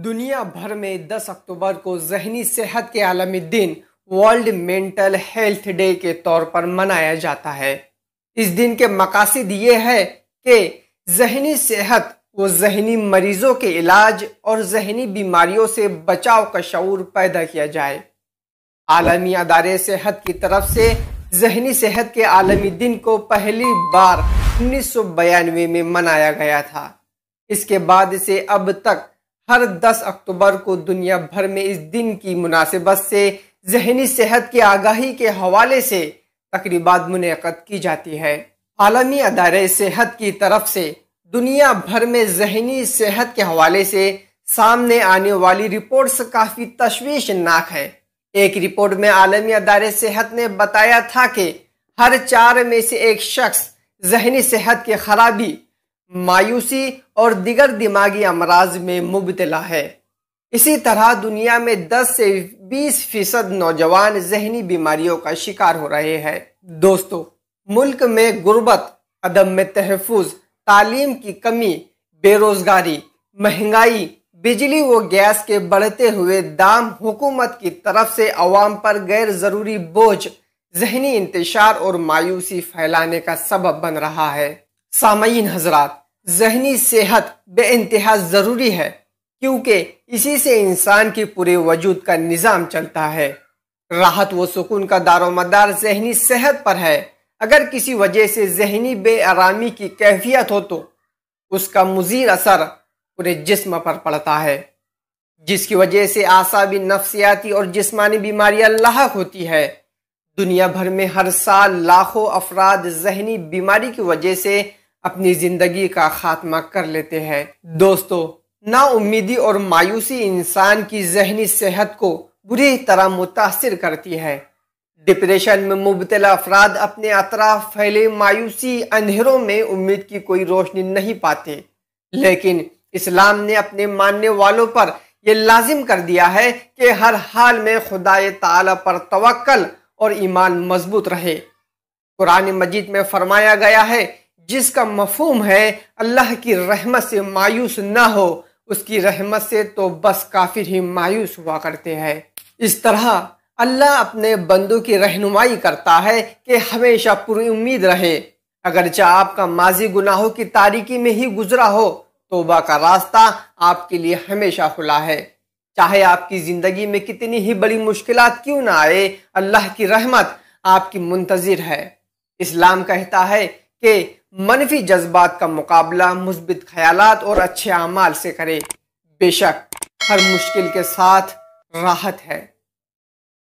दुनिया भर में 10 अक्टूबर को जहनी सेहत के आलमी दिन वर्ल्ड मेंटल हेल्थ डे के तौर पर मनाया जाता है इस दिन के मकासद ये है कि जहनी सेहत वो जहनी मरीजों के इलाज और जहनी बीमारियों से बचाव का शूर पैदा किया जाए आलमी अदारे सेहत की तरफ से जहनी सेहत के आलमी दिन को पहली बार उन्नीस में मनाया गया था इसके बाद से अब तक हर 10 अक्टूबर को दुनिया भर में इस दिन की मुनासिबत से जहनी सेहत की आगाही के हवाले से तकरीबा मुनद की जाती है आलमी अदारे सेहत की तरफ से दुनिया भर में जहनी सेहत के हवाले से सामने आने वाली रिपोर्ट्स काफ़ी तशवीशनाक है एक रिपोर्ट में आलमी अदारे सेहत ने बताया था कि हर चार में से एक शख्स जहनी सेहत की खराबी मायूसी और दिगर दिमागी अमराज में मुबतला है इसी तरह दुनिया में 10 से 20 फीसद नौजवान जहनी बीमारियों का शिकार हो रहे हैं दोस्तों मुल्क में गुर्बत अदम में तहफ़ तालीम की कमी बेरोज़गारी महंगाई बिजली व गैस के बढ़ते हुए दाम हुकूमत की तरफ से अवाम पर गैर ज़रूरी बोझ जहनी इंतशार और मायूसी फैलाने का सबब बन रहा है सामयीन हजरात जहनी सेहत इंतहा ज़रूरी है क्योंकि इसी से इंसान की पूरे वजूद का निज़ाम चलता है राहत व सुकून का दारोमदार जहनी सेहत पर है अगर किसी वजह से जहनी बेआरामी की कैफियत हो तो उसका मुजीर असर पूरे जिस्म पर पड़ता है जिसकी वजह से आसाबी नफ्सियाती और जिस्मानी बीमारियां लाक होती है दुनिया भर में हर साल लाखों अफराद जहनी बीमारी की वजह से अपनी ज़िंदगी का खात्मा कर लेते हैं दोस्तों नाउमीदी और मायूसी इंसान की जहनी सेहत को बुरी तरह मुतासर करती है डिप्रेशन में मुबतला अफराद अपने अतराफ फैले मायूसी अंधेरों में उम्मीद की कोई रोशनी नहीं पाते लेकिन इस्लाम ने अपने मानने वालों पर यह लाजिम कर दिया है कि हर हाल में खुदा ताला पर तवक्ल और ईमान मजबूत रहे कुरान मजीद में फरमाया गया है जिसका मफहम है अल्लाह की रहमत से मायूस ना हो उसकी रहमत से तो बस काफिर ही मायूस हुआ करते हैं इस तरह अल्लाह अपने बंदों की रहनुमाई करता है कि हमेशा पूरी उम्मीद रहे अगरचे आपका माजी गुनाहों की तारीकी में ही गुजरा हो तोबा का रास्ता आपके लिए हमेशा खुला है चाहे आपकी ज़िंदगी में कितनी ही बड़ी मुश्किल क्यों ना आए अल्लाह की रहमत आपकी मुंतज़र है इस्लाम कहता है कि मनफी जज्बात का मुकाबला मुस्बित ख्याल और अच्छे अमाल से करें बेशक हर मुश्किल के साथ राहत है